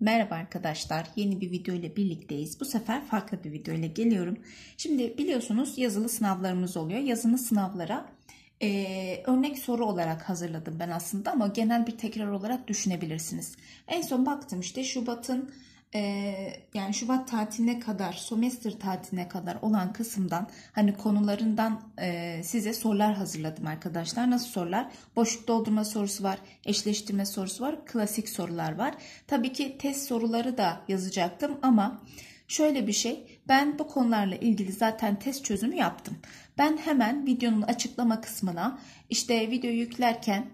Merhaba arkadaşlar yeni bir video ile birlikteyiz. Bu sefer farklı bir video ile geliyorum. Şimdi biliyorsunuz yazılı sınavlarımız oluyor. Yazılı sınavlara e, örnek soru olarak hazırladım ben aslında ama genel bir tekrar olarak düşünebilirsiniz. En son baktım işte Şubat'ın e, yani Şubat tatiline kadar, semester tatiline kadar olan kısımdan hani konularından e, size sorular hazırladım arkadaşlar. Nasıl sorular? Boşluk doldurma sorusu var, eşleştirme sorusu var, klasik sorular var. Tabii ki test soruları da yazacaktım ama şöyle bir şey. Ben bu konularla ilgili zaten test çözümü yaptım. Ben hemen videonun açıklama kısmına işte video yüklerken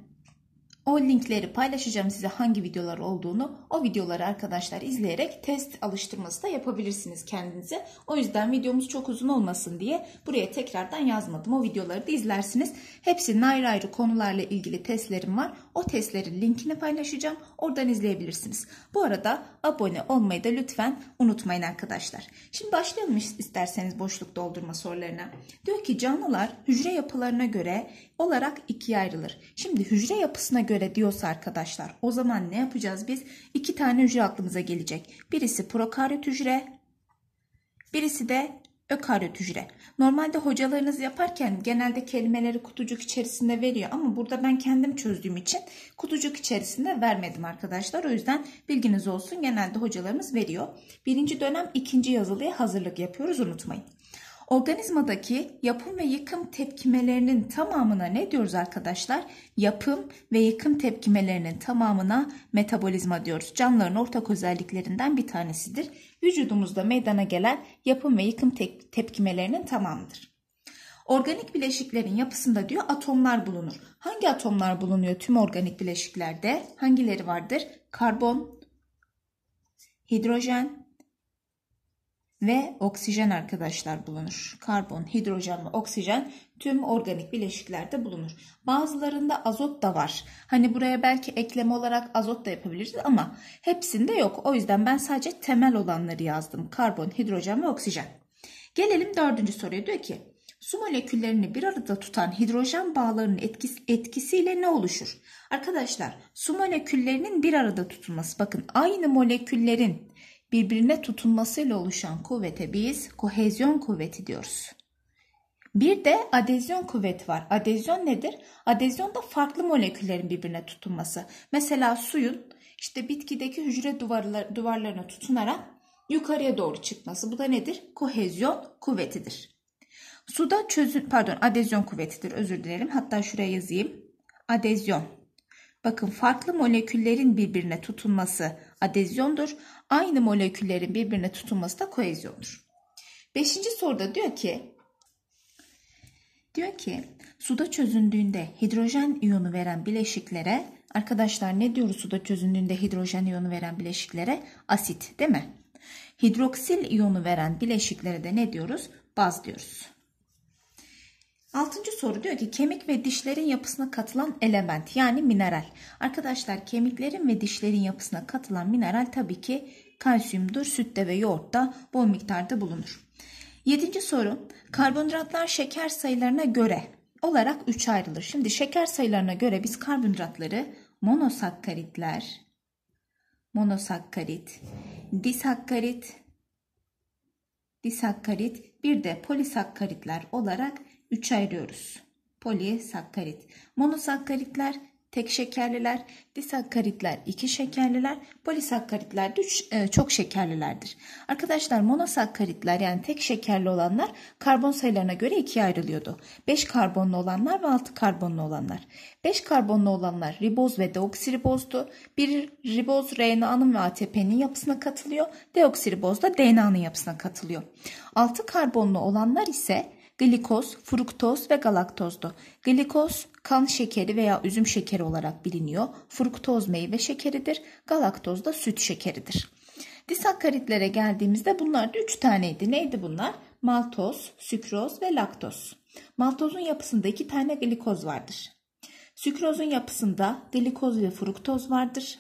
o linkleri paylaşacağım size hangi videolar olduğunu. O videoları arkadaşlar izleyerek test alıştırması da yapabilirsiniz kendinize. O yüzden videomuz çok uzun olmasın diye buraya tekrardan yazmadım. O videoları da izlersiniz. Hepsinin ayrı ayrı konularla ilgili testlerim var. O testlerin linkini paylaşacağım. Oradan izleyebilirsiniz. Bu arada abone olmayı da lütfen unutmayın arkadaşlar. Şimdi başlayalım isterseniz boşluk doldurma sorularına. Diyor ki canlılar hücre yapılarına göre olarak ikiye ayrılır. Şimdi hücre yapısına göre diyorsa arkadaşlar o zaman ne yapacağız biz? İki tane hücre aklımıza gelecek. Birisi prokaryot hücre, birisi de ökaryot hücre. Normalde hocalarınız yaparken genelde kelimeleri kutucuk içerisinde veriyor ama burada ben kendim çözdüğüm için kutucuk içerisinde vermedim arkadaşlar. O yüzden bilginiz olsun genelde hocalarımız veriyor. Birinci dönem ikinci yazılıya hazırlık yapıyoruz unutmayın. Organizmadaki yapım ve yıkım tepkimelerinin tamamına ne diyoruz arkadaşlar? Yapım ve yıkım tepkimelerinin tamamına metabolizma diyoruz. Canlıların ortak özelliklerinden bir tanesidir. Vücudumuzda meydana gelen yapım ve yıkım tep tepkimelerinin tamamıdır. Organik bileşiklerin yapısında diyor atomlar bulunur. Hangi atomlar bulunuyor tüm organik bileşiklerde? Hangileri vardır? Karbon, hidrojen, ve oksijen arkadaşlar bulunur. Karbon, hidrojen ve oksijen tüm organik bileşiklerde bulunur. Bazılarında azot da var. Hani buraya belki ekleme olarak azot da yapabiliriz ama hepsinde yok. O yüzden ben sadece temel olanları yazdım. Karbon, hidrojen ve oksijen. Gelelim dördüncü soruya. Diyor ki su moleküllerini bir arada tutan hidrojen bağlarının etkisi, etkisiyle ne oluşur? Arkadaşlar su moleküllerinin bir arada tutulması bakın aynı moleküllerin birbirine tutunmasıyla oluşan kuvvete biz kohezyon kuvveti diyoruz. Bir de adezyon kuvveti var. Adezyon nedir? Adezyon da farklı moleküllerin birbirine tutunması. Mesela suyun işte bitkideki hücre duvarlar, duvarlarına tutunarak yukarıya doğru çıkması. Bu da nedir? Kohezyon kuvvetidir. Suda çözün pardon adezyon kuvvetidir özür dilerim. Hatta şuraya yazayım. Adezyon Bakın farklı moleküllerin birbirine tutunması adezyondur. Aynı moleküllerin birbirine tutunması da koezyondur. Beşinci soruda diyor ki diyor ki suda çözündüğünde hidrojen iyonu veren bileşiklere arkadaşlar ne diyoruz suda çözündüğünde hidrojen iyonu veren bileşiklere asit değil mi? Hidroksil iyonu veren bileşiklere de ne diyoruz? Baz diyoruz. Altıncı soru diyor ki kemik ve dişlerin yapısına katılan element yani mineral. Arkadaşlar kemiklerin ve dişlerin yapısına katılan mineral tabii ki kalsiyumdur. Sütte ve yoğurtta bol miktarda bulunur. Yedinci soru karbonhidratlar şeker sayılarına göre olarak 3 ayrılır. Şimdi şeker sayılarına göre biz karbonhidratları monosakkaritler, monosakkarit, disakkarit, disakkarit bir de polisakkaritler olarak 3 ayırıyoruz. Polisakkarit. Monosakkaritler tek şekerliler, disakkaritler iki şekerliler, polisakkaritler de üç, e, çok şekerlilerdir. Arkadaşlar monosakkaritler yani tek şekerli olanlar karbon sayılarına göre ikiye ayrılıyordu. 5 karbonlu olanlar ve 6 karbonlu olanlar. 5 karbonlu olanlar riboz ve deoksiribozdu. Bir riboz RNA'nın ve ATP'nin yapısına katılıyor. Deoksiriboz da DNA'nın yapısına katılıyor. 6 karbonlu olanlar ise glikoz, fruktoz ve galaktozdu. Glikoz kan şekeri veya üzüm şekeri olarak biliniyor. Fruktoz meyve şekeridir. Galaktoz da süt şekeridir. Disakkaritlere geldiğimizde bunlar da 3 taneydi. Neydi bunlar? Maltoz, sükroz ve laktoz. Maltozun yapısında 2 tane glikoz vardır. Sükrozun yapısında glikoz ve fruktoz vardır.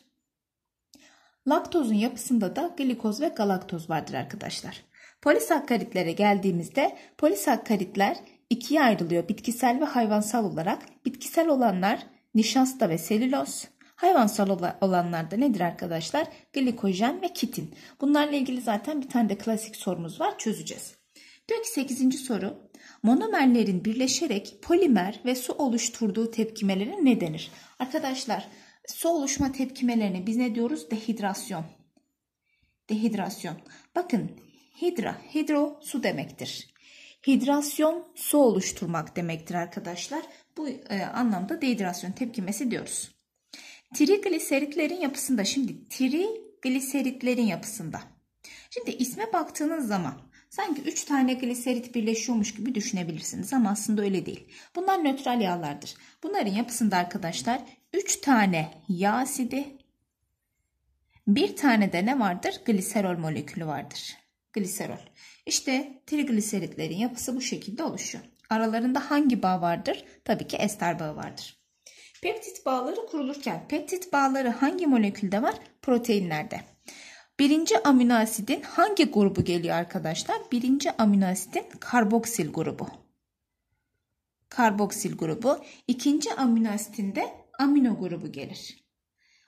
Laktozun yapısında da glikoz ve galaktoz vardır arkadaşlar. Polisakkaritlere geldiğimizde polisakkaritler ikiye ayrılıyor bitkisel ve hayvansal olarak. Bitkisel olanlar nişasta ve selüloz, Hayvansal olanlar da nedir arkadaşlar? Glikojen ve kitin. Bunlarla ilgili zaten bir tane de klasik sorumuz var çözeceğiz. Diyor ki 8. soru. Monomerlerin birleşerek polimer ve su oluşturduğu tepkimelere ne denir? Arkadaşlar su oluşma tepkimelerine biz ne diyoruz? Dehidrasyon. Dehidrasyon. Bakın hidra, hidro su demektir. Hidrasyon su oluşturmak demektir arkadaşlar. Bu e, anlamda dehidrasyon tepkimesi diyoruz. Trigliseritlerin yapısında şimdi trigliseritlerin yapısında. Şimdi isme baktığınız zaman sanki 3 tane gliserit birleşiyormuş gibi düşünebilirsiniz ama aslında öyle değil. Bunlar nötral yağlardır. Bunların yapısında arkadaşlar 3 tane yağ asidi, bir tane de ne vardır? Gliserol molekülü vardır gliserol. İşte trigliseritlerin yapısı bu şekilde oluşuyor. Aralarında hangi bağ vardır? Tabii ki ester bağı vardır. Peptit bağları kurulurken peptit bağları hangi molekülde var? Proteinlerde. Birinci amino asidin hangi grubu geliyor arkadaşlar? Birinci amino asidin karboksil grubu. Karboksil grubu. İkinci amino asidin de amino grubu gelir.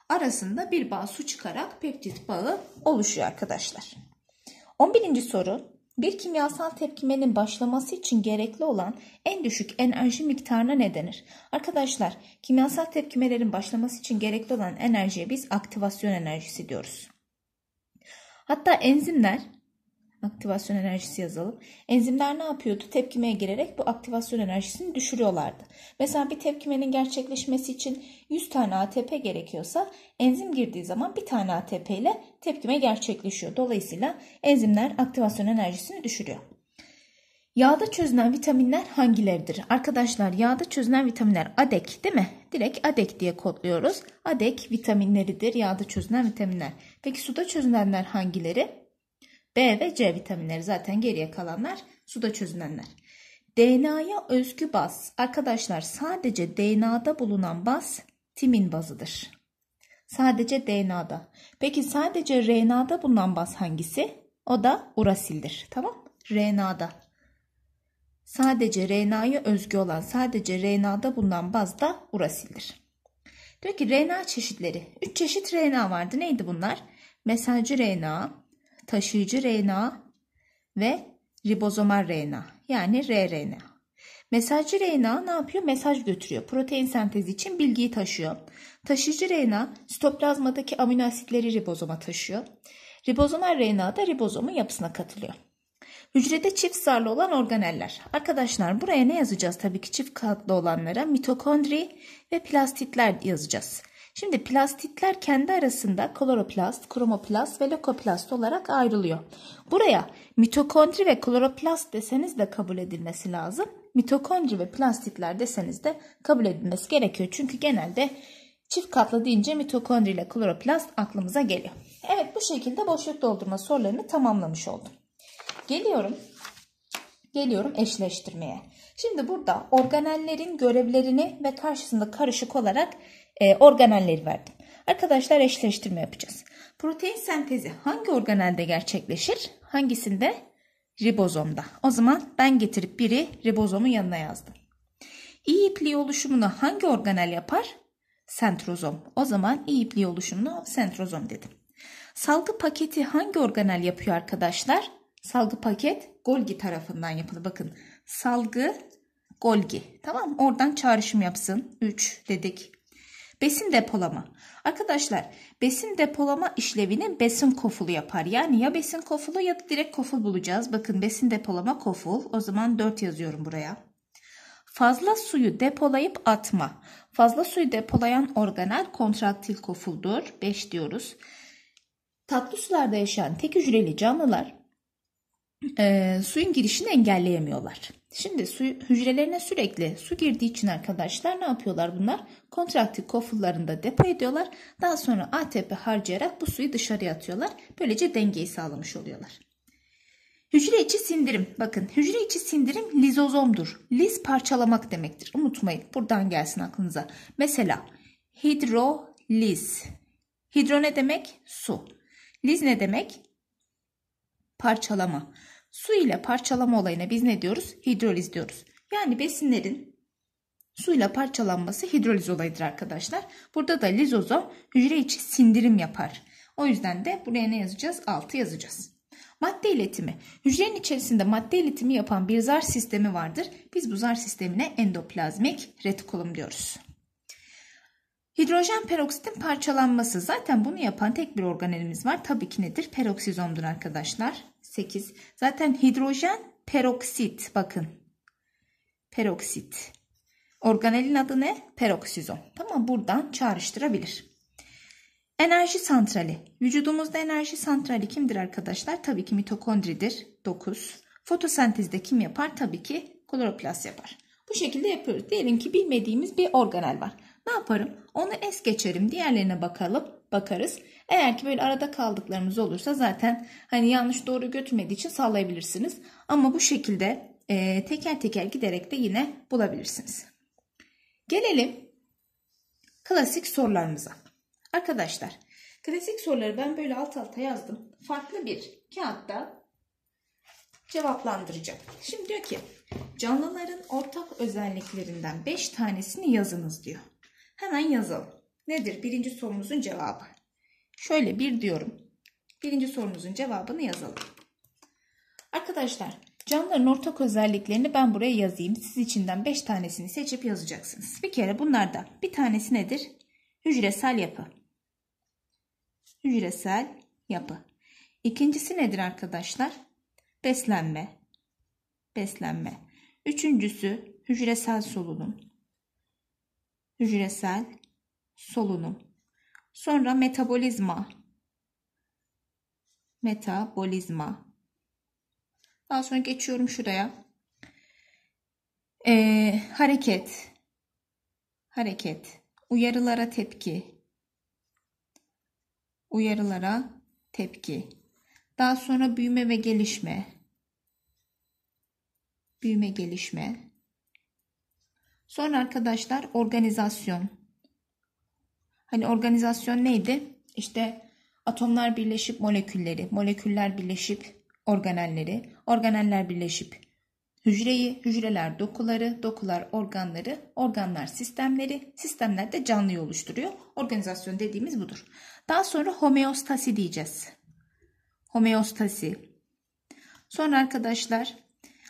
Arasında bir bağ su çıkarak peptit bağı oluşuyor arkadaşlar. 11. soru bir kimyasal tepkimenin başlaması için gerekli olan en düşük enerji miktarına ne denir? Arkadaşlar kimyasal tepkimelerin başlaması için gerekli olan enerjiye biz aktivasyon enerjisi diyoruz. Hatta enzimler aktivasyon enerjisi yazalım. Enzimler ne yapıyordu? Tepkimeye girerek bu aktivasyon enerjisini düşürüyorlardı. Mesela bir tepkimenin gerçekleşmesi için 100 tane ATP gerekiyorsa enzim girdiği zaman bir tane ATP ile tepkime gerçekleşiyor. Dolayısıyla enzimler aktivasyon enerjisini düşürüyor. Yağda çözünen vitaminler hangileridir? Arkadaşlar yağda çözünen vitaminler ADEK değil mi? Direkt ADEK diye kodluyoruz. ADEK vitaminleridir yağda çözünen vitaminler. Peki suda çözünenler hangileri? B ve C vitaminleri zaten geriye kalanlar suda çözünenler. DNA'ya özgü baz. Arkadaşlar sadece DNA'da bulunan baz timin bazıdır. Sadece DNA'da. Peki sadece RNA'da bulunan baz hangisi? O da urasildir. Tamam? RNA'da. Sadece RNA'ya özgü olan sadece RNA'da bulunan baz da urasildir. Diyor ki RNA çeşitleri. 3 çeşit RNA vardı. Neydi bunlar? Mesajcı RNA, taşıyıcı RNA ve ribozomar RNA yani rRNA. Mesajcı RNA ne yapıyor? Mesaj götürüyor. Protein sentezi için bilgiyi taşıyor. Taşıyıcı RNA sitoplazmadaki amino asitleri ribozoma taşıyor. Ribozomar RNA da ribozomun yapısına katılıyor. Hücrede çift zarlı olan organeller. Arkadaşlar buraya ne yazacağız? Tabii ki çift katlı olanlara mitokondri ve plastitler yazacağız. Şimdi plastitler kendi arasında kloroplast, kromoplast ve lokoplast olarak ayrılıyor. Buraya mitokondri ve kloroplast deseniz de kabul edilmesi lazım. Mitokondri ve plastitler deseniz de kabul edilmesi gerekiyor. Çünkü genelde çift katlı deyince mitokondri ile kloroplast aklımıza geliyor. Evet bu şekilde boşluk doldurma sorularını tamamlamış oldum. Geliyorum. Geliyorum eşleştirmeye. Şimdi burada organellerin görevlerini ve karşısında karışık olarak e, organelleri verdim. Arkadaşlar eşleştirme yapacağız. Protein sentezi hangi organelde gerçekleşir? Hangisinde? Ribozomda. O zaman ben getirip biri ribozomun yanına yazdım. İyi ipliği oluşumunu hangi organel yapar? Sentrozom. O zaman iyi ipliği oluşumunu sentrozom dedim. Salgı paketi hangi organel yapıyor arkadaşlar? Salgı paket Golgi tarafından yapılır. Bakın salgı Golgi. Tamam Oradan çağrışım yapsın. 3 dedik. Besin depolama. Arkadaşlar besin depolama işlevini besin kofulu yapar. Yani ya besin kofulu ya da direkt koful bulacağız. Bakın besin depolama koful. O zaman 4 yazıyorum buraya. Fazla suyu depolayıp atma. Fazla suyu depolayan organel kontraktil kofuldur. 5 diyoruz. Tatlı sularda yaşayan tek hücreli canlılar e, suyun girişini engelleyemiyorlar. Şimdi su, hücrelerine sürekli su girdiği için arkadaşlar ne yapıyorlar bunlar? Kontraktif kofullarında depo ediyorlar. Daha sonra ATP harcayarak bu suyu dışarıya atıyorlar. Böylece dengeyi sağlamış oluyorlar. Hücre içi sindirim. Bakın hücre içi sindirim lizozomdur. Liz parçalamak demektir. Unutmayın buradan gelsin aklınıza. Mesela hidroliz. Hidro ne demek? Su. Liz ne demek? Parçalama. Su ile parçalama olayına biz ne diyoruz? Hidroliz diyoruz. Yani besinlerin suyla parçalanması hidroliz olayıdır arkadaşlar. Burada da lizozom hücre içi sindirim yapar. O yüzden de buraya ne yazacağız? 6 yazacağız. Madde iletimi. Hücrenin içerisinde madde iletimi yapan bir zar sistemi vardır. Biz bu zar sistemine endoplazmik retikulum diyoruz. Hidrojen peroksitin parçalanması. Zaten bunu yapan tek bir organelimiz var. Tabii ki nedir? Peroksizomdur arkadaşlar. 8. Zaten hidrojen peroksit bakın. Peroksit. Organelin adı ne? Peroksizom. Tamam buradan çağrıştırabilir. Enerji santrali. Vücudumuzda enerji santrali kimdir arkadaşlar? Tabii ki mitokondridir. 9. Fotosentezde kim yapar? Tabii ki kloroplast yapar. Bu şekilde yapıyoruz. Diyelim ki bilmediğimiz bir organel var. Ne yaparım? Onu es geçerim. Diğerlerine bakalım bakarız. Eğer ki böyle arada kaldıklarımız olursa zaten hani yanlış doğru götürmediği için sallayabilirsiniz. Ama bu şekilde e, teker teker giderek de yine bulabilirsiniz. Gelelim klasik sorularımıza. Arkadaşlar klasik soruları ben böyle alt alta yazdım. Farklı bir kağıtta cevaplandıracağım. Şimdi diyor ki canlıların ortak özelliklerinden 5 tanesini yazınız diyor. Hemen yazalım nedir birinci sorumuzun cevabı? Şöyle bir diyorum. Birinci sorumuzun cevabını yazalım. Arkadaşlar canlıların ortak özelliklerini ben buraya yazayım. Siz içinden 5 tanesini seçip yazacaksınız. Bir kere bunlardan bir tanesi nedir? Hücresel yapı. Hücresel yapı. İkincisi nedir arkadaşlar? Beslenme. Beslenme. Üçüncüsü hücresel solunum. Hücresel solunum. Sonra metabolizma. Metabolizma. Daha sonra geçiyorum şuraya. Ee, hareket. Hareket. Uyarılara tepki. Uyarılara tepki. Daha sonra büyüme ve gelişme. Büyüme gelişme. Sonra arkadaşlar organizasyon. Hani organizasyon neydi? İşte atomlar birleşip molekülleri, moleküller birleşip organelleri, organeller birleşip hücreyi, hücreler dokuları, dokular organları, organlar sistemleri, sistemler de canlıyı oluşturuyor. Organizasyon dediğimiz budur. Daha sonra homeostasi diyeceğiz. Homeostasi. Sonra arkadaşlar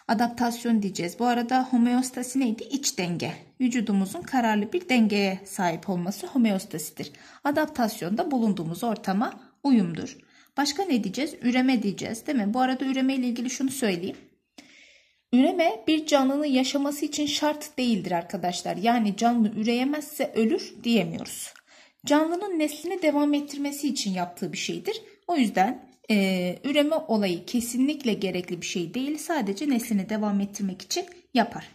adaptasyon diyeceğiz. Bu arada homeostasi neydi? İç denge. Vücudumuzun kararlı bir dengeye sahip olması homeostasidir. Adaptasyonda bulunduğumuz ortama uyumdur. Başka ne diyeceğiz? Üreme diyeceğiz değil mi? Bu arada üreme ile ilgili şunu söyleyeyim. Üreme bir canlının yaşaması için şart değildir arkadaşlar. Yani canlı üreyemezse ölür diyemiyoruz. Canlının neslini devam ettirmesi için yaptığı bir şeydir. O yüzden ee, üreme olayı kesinlikle gerekli bir şey değil. Sadece neslini devam ettirmek için yapar.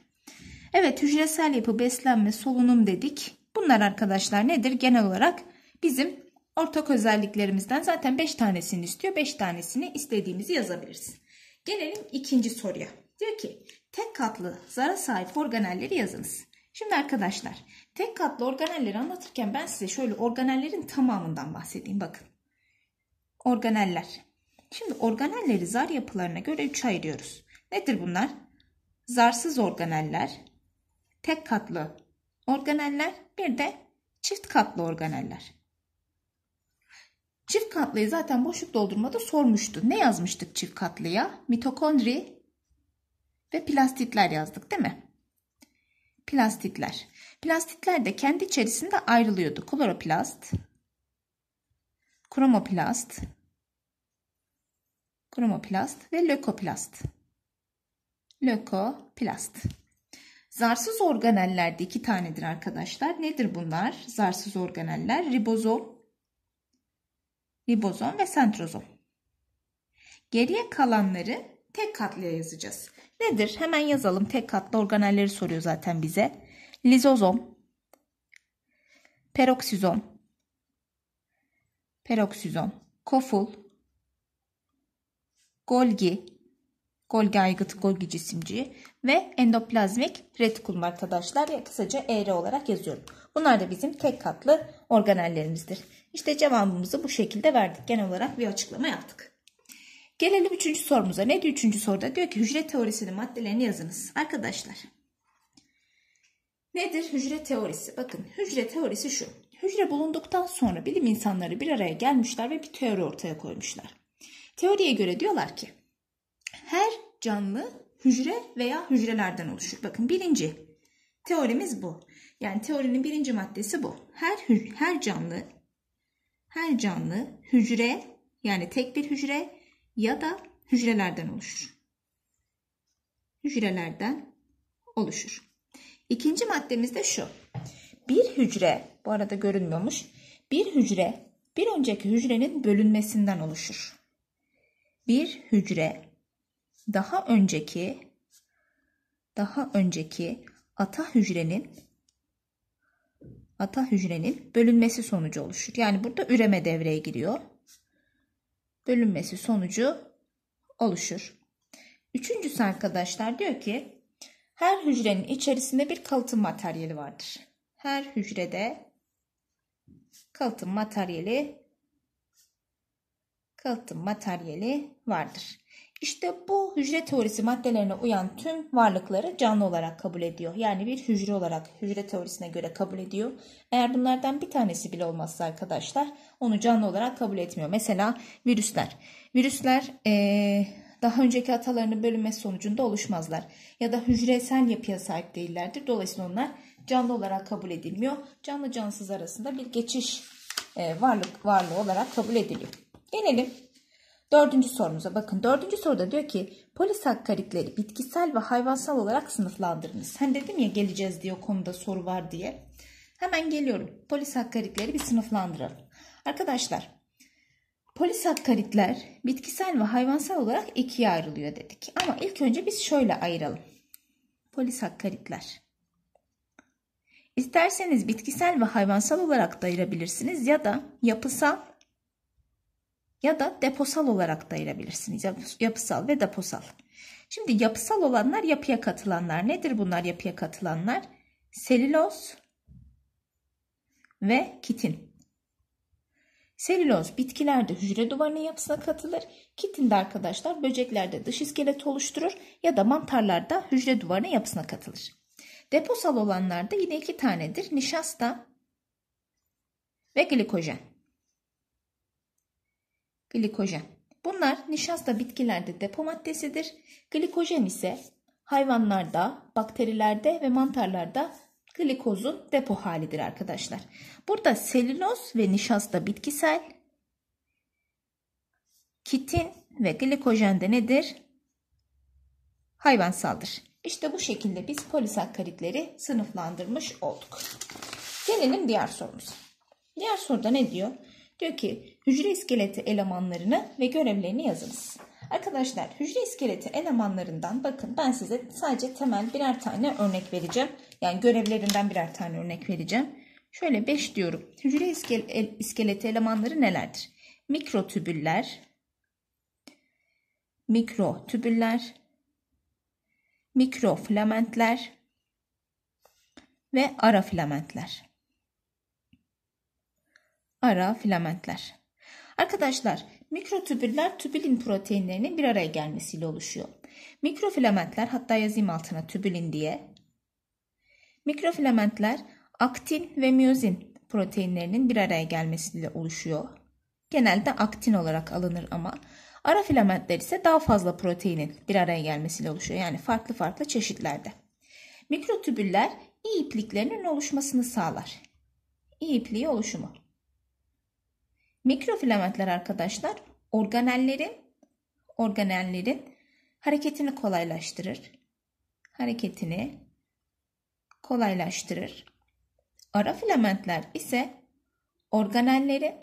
Evet hücresel yapı, beslenme, solunum dedik. Bunlar arkadaşlar nedir? Genel olarak bizim ortak özelliklerimizden zaten 5 tanesini istiyor. 5 tanesini istediğimizi yazabiliriz. Gelelim ikinci soruya. Diyor ki tek katlı zara sahip organelleri yazınız. Şimdi arkadaşlar tek katlı organelleri anlatırken ben size şöyle organellerin tamamından bahsedeyim. Bakın Organeller. Şimdi organelleri zar yapılarına göre 3'e ayırıyoruz. Nedir bunlar? Zarsız organeller, tek katlı organeller, bir de çift katlı organeller. Çift katlıyı zaten boşluk doldurmada sormuştu. Ne yazmıştık çift katlıya? Mitokondri ve plastitler yazdık değil mi? Plastitler. Plastitler de kendi içerisinde ayrılıyordu. Kloroplast, kromoplast, kromoplast ve lökoplast. Lökoplast. Zarsız organellerde iki tanedir arkadaşlar. Nedir bunlar? Zarsız organeller ribozom, ribozom ve sentrozom. Geriye kalanları tek katlıya yazacağız. Nedir? Hemen yazalım. Tek katlı organelleri soruyor zaten bize. Lizozom, peroksizom, peroksizom, koful, golgi, golgi aygıtı, golgi cisimciği ve endoplazmik retikulum arkadaşlar. Ya kısaca ER olarak yazıyorum. Bunlar da bizim tek katlı organellerimizdir. İşte cevabımızı bu şekilde verdik. Genel olarak bir açıklama yaptık. Gelelim üçüncü sorumuza. Ne diyor üçüncü soruda? Diyor ki hücre teorisinin maddelerini yazınız. Arkadaşlar Nedir hücre teorisi? Bakın hücre teorisi şu hücre bulunduktan sonra bilim insanları bir araya gelmişler ve bir teori ortaya koymuşlar. Teoriye göre diyorlar ki her canlı hücre veya hücrelerden oluşur. Bakın birinci teorimiz bu. Yani teorinin birinci maddesi bu. Her her canlı her canlı hücre yani tek bir hücre ya da hücrelerden oluşur. Hücrelerden oluşur. İkinci maddemiz de şu. Bir hücre bu arada görünmüyormuş. Bir hücre bir önceki hücrenin bölünmesinden oluşur. Bir hücre daha önceki daha önceki ata hücrenin ata hücrenin bölünmesi sonucu oluşur. Yani burada üreme devreye giriyor. Bölünmesi sonucu oluşur. Üçüncüsü arkadaşlar diyor ki her hücrenin içerisinde bir kalıtım materyali vardır. Her hücrede kalıtım materyali kalıtım materyali vardır. İşte bu hücre teorisi maddelerine uyan tüm varlıkları canlı olarak kabul ediyor. Yani bir hücre olarak hücre teorisine göre kabul ediyor. Eğer bunlardan bir tanesi bile olmazsa arkadaşlar onu canlı olarak kabul etmiyor. Mesela virüsler. Virüsler ee, daha önceki atalarının bölünmesi sonucunda oluşmazlar. Ya da hücresel yapıya sahip değillerdir. Dolayısıyla onlar canlı olarak kabul edilmiyor. Canlı cansız arasında bir geçiş e, varlık varlığı olarak kabul ediliyor. Gelelim dördüncü sorumuza. Bakın dördüncü soruda diyor ki polisakkaritleri bitkisel ve hayvansal olarak sınıflandırınız. Sen hani dedim ya geleceğiz diye o konuda soru var diye. Hemen geliyorum. Polisakkaritleri bir sınıflandıralım. Arkadaşlar polisakkaritler bitkisel ve hayvansal olarak ikiye ayrılıyor dedik. Ama ilk önce biz şöyle ayıralım. Polisakkaritler İsterseniz bitkisel ve hayvansal olarak da ayırabilirsiniz ya da yapısal ya da deposal olarak da ayırabilirsiniz. Yapısal ve deposal. Şimdi yapısal olanlar yapıya katılanlar. Nedir bunlar yapıya katılanlar? Selüloz ve kitin. Selüloz bitkilerde hücre duvarının yapısına katılır. Kitin de arkadaşlar böceklerde dış iskelet oluşturur ya da mantarlarda hücre duvarının yapısına katılır. Deposal olanlar da yine iki tanedir. Nişasta ve glikojen. Glikojen. Bunlar nişasta bitkilerde depo maddesidir. Glikojen ise hayvanlarda, bakterilerde ve mantarlarda glikozun depo halidir arkadaşlar. Burada selüloz ve nişasta bitkisel, kitin ve glikojen de nedir? Hayvansaldır. İşte bu şekilde biz polisakkaritleri sınıflandırmış olduk. Gelelim diğer sorumuza. Diğer soruda ne diyor? Diyor ki hücre iskeleti elemanlarını ve görevlerini yazınız. Arkadaşlar hücre iskeleti elemanlarından bakın ben size sadece temel birer tane örnek vereceğim. Yani görevlerinden birer tane örnek vereceğim. Şöyle 5 diyorum. Hücre iskeleti elemanları nelerdir? Mikrotübüller, mikrotübüller, mikrofilamentler ve ara filamentler. Ara filamentler. Arkadaşlar mikrotübüller tübülin proteinlerinin bir araya gelmesiyle oluşuyor. Mikrofilamentler hatta yazayım altına tübülin diye. Mikrofilamentler aktin ve miyozin proteinlerinin bir araya gelmesiyle oluşuyor. Genelde aktin olarak alınır ama Ara filamentler ise daha fazla proteinin bir araya gelmesiyle oluşuyor. Yani farklı farklı çeşitlerde. Mikrotübüller iyi ipliklerinin oluşmasını sağlar. İyi ipliği oluşumu. Mikrofilamentler arkadaşlar organellerin organellerin hareketini kolaylaştırır. Hareketini kolaylaştırır. Ara filamentler ise organellerin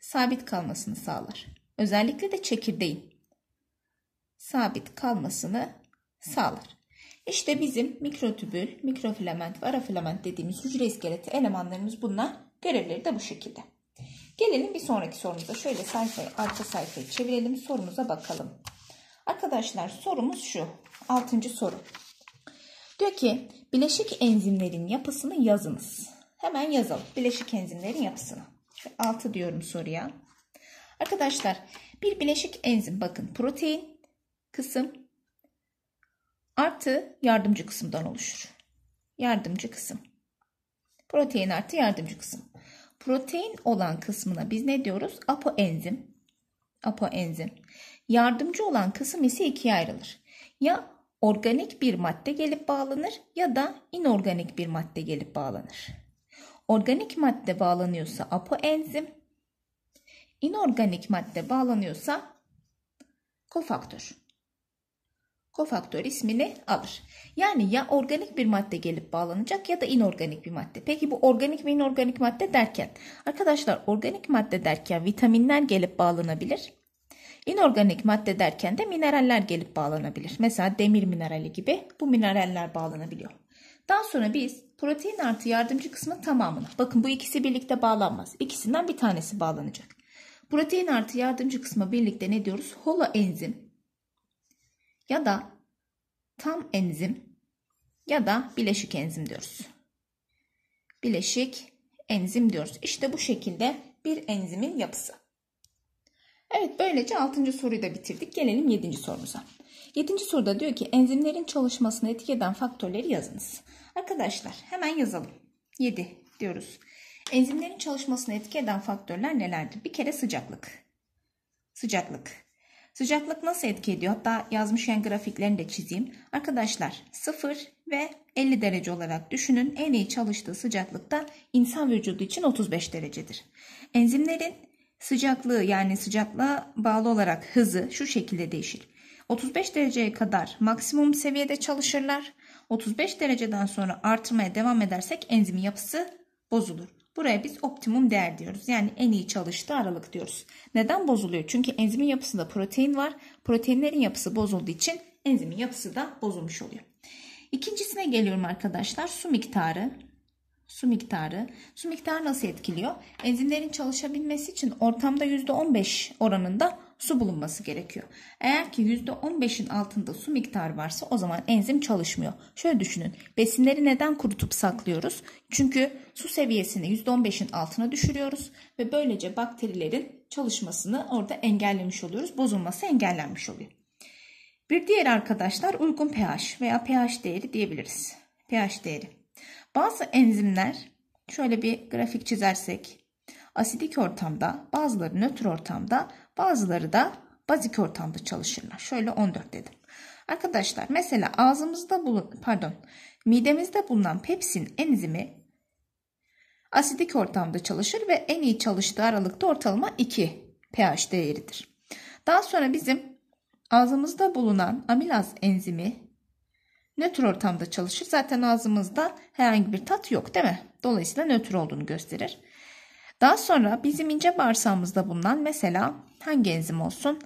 sabit kalmasını sağlar. Özellikle de çekirdeğin sabit kalmasını sağlar. İşte bizim mikrotübül, mikrofilament ve arafilament dediğimiz hücre iskeleti elemanlarımız bunlar. Görevleri de bu şekilde. Gelelim bir sonraki sorumuza. Şöyle sayfayı arka sayfayı çevirelim. Sorumuza bakalım. Arkadaşlar sorumuz şu. Altıncı soru. Diyor ki bileşik enzimlerin yapısını yazınız. Hemen yazalım. Bileşik enzimlerin yapısını. Altı diyorum soruya. Arkadaşlar bir bileşik enzim bakın protein kısım artı yardımcı kısımdan oluşur. Yardımcı kısım. Protein artı yardımcı kısım. Protein olan kısmına biz ne diyoruz? Apoenzim. Apoenzim. Yardımcı olan kısım ise ikiye ayrılır. Ya organik bir madde gelip bağlanır ya da inorganik bir madde gelip bağlanır. Organik madde bağlanıyorsa apoenzim, inorganik madde bağlanıyorsa kofaktör. Kofaktör ismini alır. Yani ya organik bir madde gelip bağlanacak ya da inorganik bir madde. Peki bu organik ve inorganik madde derken arkadaşlar organik madde derken vitaminler gelip bağlanabilir. İnorganik madde derken de mineraller gelip bağlanabilir. Mesela demir minerali gibi bu mineraller bağlanabiliyor. Daha sonra biz protein artı yardımcı kısmın tamamını. Bakın bu ikisi birlikte bağlanmaz. İkisinden bir tanesi bağlanacak. Protein artı yardımcı kısma birlikte ne diyoruz? Hola enzim ya da tam enzim ya da bileşik enzim diyoruz. Bileşik enzim diyoruz. İşte bu şekilde bir enzimin yapısı. Evet böylece 6. soruyu da bitirdik. Gelelim 7. sorumuza. 7. soruda diyor ki enzimlerin çalışmasını etkileyen eden faktörleri yazınız. Arkadaşlar hemen yazalım. 7 diyoruz. Enzimlerin çalışmasını etki eden faktörler nelerdir? Bir kere sıcaklık. Sıcaklık. Sıcaklık nasıl etki ediyor? Hatta yazmışken grafiklerini de çizeyim. Arkadaşlar 0 ve 50 derece olarak düşünün. En iyi çalıştığı sıcaklıkta insan vücudu için 35 derecedir. Enzimlerin sıcaklığı yani sıcaklığa bağlı olarak hızı şu şekilde değişir. 35 dereceye kadar maksimum seviyede çalışırlar. 35 dereceden sonra artmaya devam edersek enzim yapısı bozulur. Buraya biz optimum değer diyoruz. Yani en iyi çalıştığı aralık diyoruz. Neden bozuluyor? Çünkü enzimin yapısında protein var. Proteinlerin yapısı bozulduğu için enzimin yapısı da bozulmuş oluyor. İkincisine geliyorum arkadaşlar. Su miktarı Su miktarı. Su miktarı nasıl etkiliyor? Enzimlerin çalışabilmesi için ortamda %15 oranında su bulunması gerekiyor. Eğer ki %15'in altında su miktarı varsa o zaman enzim çalışmıyor. Şöyle düşünün. Besinleri neden kurutup saklıyoruz? Çünkü su seviyesini %15'in altına düşürüyoruz ve böylece bakterilerin çalışmasını orada engellemiş oluyoruz. Bozulması engellenmiş oluyor. Bir diğer arkadaşlar uygun pH veya pH değeri diyebiliriz. pH değeri. Bazı enzimler şöyle bir grafik çizersek asidik ortamda bazıları nötr ortamda bazıları da bazik ortamda çalışırlar. Şöyle 14 dedim. Arkadaşlar mesela ağzımızda bulun pardon midemizde bulunan pepsin enzimi asidik ortamda çalışır ve en iyi çalıştığı aralıkta ortalama 2 pH değeridir. Daha sonra bizim ağzımızda bulunan amilaz enzimi Nötr ortamda çalışır. Zaten ağzımızda herhangi bir tat yok değil mi? Dolayısıyla nötr olduğunu gösterir. Daha sonra bizim ince bağırsağımızda bulunan mesela hangi enzim olsun?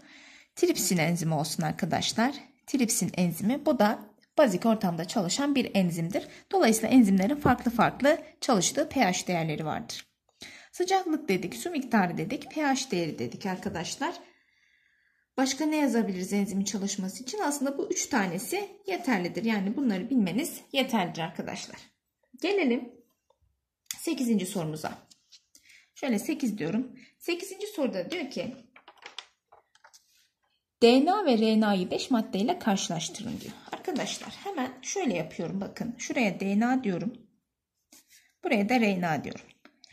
Tripsin enzimi olsun arkadaşlar. Tripsin enzimi bu da bazik ortamda çalışan bir enzimdir. Dolayısıyla enzimlerin farklı farklı çalıştığı pH değerleri vardır. Sıcaklık dedik, su miktarı dedik, pH değeri dedik arkadaşlar. Başka ne yazabiliriz enzimin çalışması için? Aslında bu üç tanesi yeterlidir. Yani bunları bilmeniz yeterlidir arkadaşlar. Gelelim 8. sorumuza. Şöyle 8 diyorum. 8. soruda diyor ki DNA ve RNA'yı 5 maddeyle karşılaştırın diyor. Arkadaşlar hemen şöyle yapıyorum bakın. Şuraya DNA diyorum. Buraya da RNA diyorum.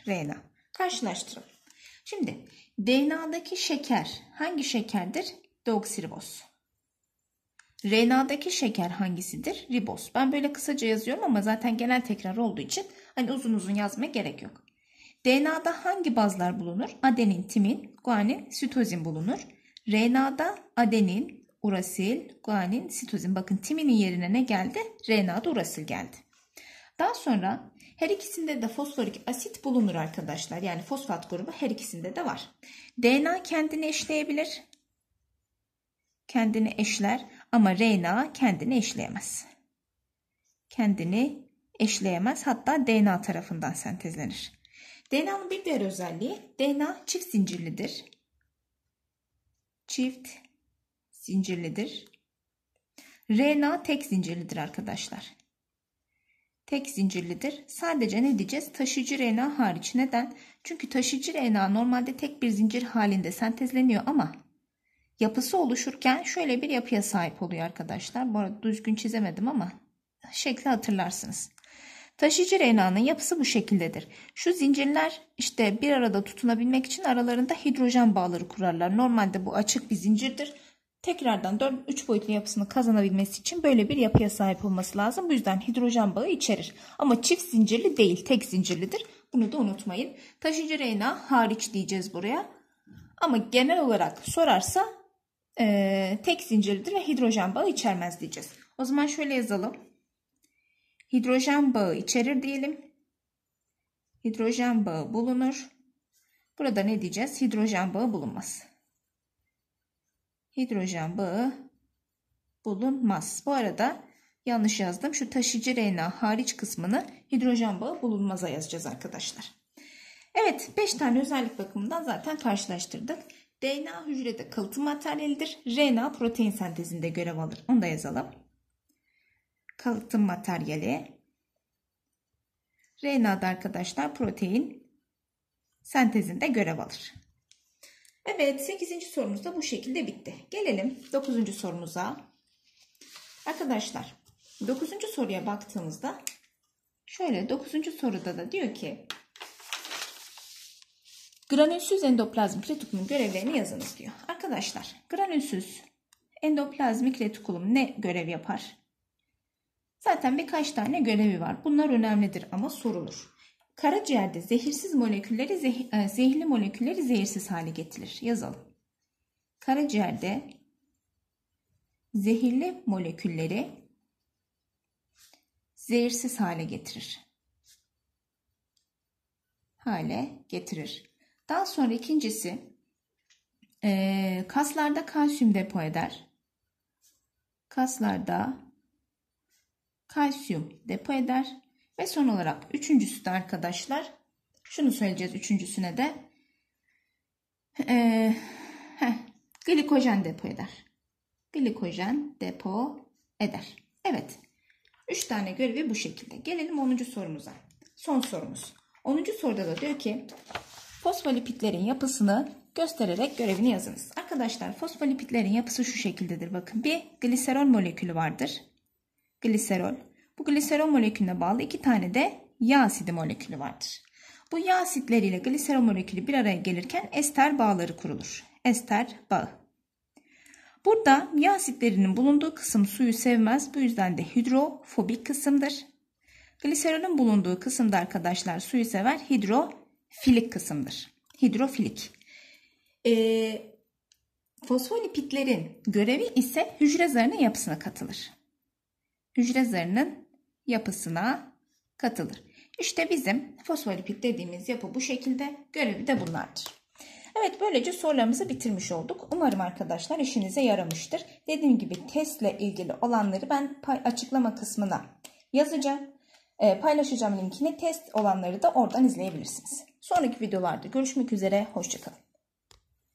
RNA. Karşılaştırın. Şimdi DNA'daki şeker hangi şekerdir? Deoksiriboz. RNA'daki şeker hangisidir? Riboz. Ben böyle kısaca yazıyorum ama zaten genel tekrar olduğu için hani uzun uzun yazmaya gerek yok. DNA'da hangi bazlar bulunur? Adenin, timin, guanin, sitozin bulunur. RNA'da adenin, urasil, guanin, sitozin. Bakın timinin yerine ne geldi? RNA'da urasil geldi. Daha sonra her ikisinde de fosforik asit bulunur arkadaşlar. Yani fosfat grubu her ikisinde de var. DNA kendini eşleyebilir. Kendini eşler ama RNA kendini eşleyemez. Kendini eşleyemez hatta DNA tarafından sentezlenir. DNA'nın bir diğer özelliği DNA çift zincirlidir. Çift zincirlidir. RNA tek zincirlidir arkadaşlar tek zincirlidir. Sadece ne diyeceğiz? Taşıyıcı RNA hariç. Neden? Çünkü taşıyıcı RNA normalde tek bir zincir halinde sentezleniyor ama yapısı oluşurken şöyle bir yapıya sahip oluyor arkadaşlar. Bu arada düzgün çizemedim ama şekli hatırlarsınız. Taşıyıcı RNA'nın yapısı bu şekildedir. Şu zincirler işte bir arada tutunabilmek için aralarında hidrojen bağları kurarlar. Normalde bu açık bir zincirdir tekrardan 4, 3 boyutlu yapısını kazanabilmesi için böyle bir yapıya sahip olması lazım. Bu yüzden hidrojen bağı içerir. Ama çift zincirli değil, tek zincirlidir. Bunu da unutmayın. Taşıyıcı RNA hariç diyeceğiz buraya. Ama genel olarak sorarsa e, tek zincirlidir ve hidrojen bağı içermez diyeceğiz. O zaman şöyle yazalım. Hidrojen bağı içerir diyelim. Hidrojen bağı bulunur. Burada ne diyeceğiz? Hidrojen bağı bulunmaz hidrojen bağı bulunmaz. Bu arada yanlış yazdım. Şu taşıyıcı RNA hariç kısmını hidrojen bağı bulunmaza yazacağız arkadaşlar. Evet 5 tane özellik bakımından zaten karşılaştırdık. DNA hücrede kalıtım materyalidir. RNA protein sentezinde görev alır. Onu da yazalım. Kalıtım materyali. RNA'da arkadaşlar protein sentezinde görev alır. Evet 8. sorumuz da bu şekilde bitti. Gelelim 9. sorumuza. Arkadaşlar 9. soruya baktığımızda şöyle 9. soruda da diyor ki granülsüz endoplazmik retikulum görevlerini yazınız diyor. Arkadaşlar granülsüz endoplazmik retikulum ne görev yapar? Zaten birkaç tane görevi var. Bunlar önemlidir ama sorulur. Karaciğerde zehirsiz molekülleri e, zehirli molekülleri zehirsiz hale getirir. Yazalım. Karaciğerde zehirli molekülleri zehirsiz hale getirir. Hale getirir. Daha sonra ikincisi e, kaslarda kalsiyum depo eder. Kaslarda kalsiyum depo eder ve son olarak üçüncüsü de arkadaşlar şunu söyleyeceğiz üçüncüsüne de ee, heh, glikojen depo eder. Glikojen depo eder. Evet. Üç tane görevi bu şekilde. Gelelim 10. sorumuza. Son sorumuz. 10. soruda da diyor ki fosfolipitlerin yapısını göstererek görevini yazınız. Arkadaşlar fosfolipitlerin yapısı şu şekildedir. Bakın bir gliserol molekülü vardır. Gliserol bu gliserol molekülüne bağlı iki tane de yağ asidi molekülü vardır. Bu yağ asitleriyle gliserol molekülü bir araya gelirken ester bağları kurulur. Ester bağı. Burada yağ asitlerinin bulunduğu kısım suyu sevmez. Bu yüzden de hidrofobik kısımdır. Gliserolün bulunduğu kısımda arkadaşlar suyu sever hidrofilik kısımdır. Hidrofilik. Ee, fosfolipitlerin görevi ise hücre zarının yapısına katılır. Hücre zarının yapısına katılır. İşte bizim fosfolipid dediğimiz yapı bu şekilde. Görevi de bunlardır. Evet böylece sorularımızı bitirmiş olduk. Umarım arkadaşlar işinize yaramıştır. Dediğim gibi testle ilgili olanları ben açıklama kısmına yazacağım. E, paylaşacağım linkini. Test olanları da oradan izleyebilirsiniz. Sonraki videolarda görüşmek üzere. Hoşçakalın.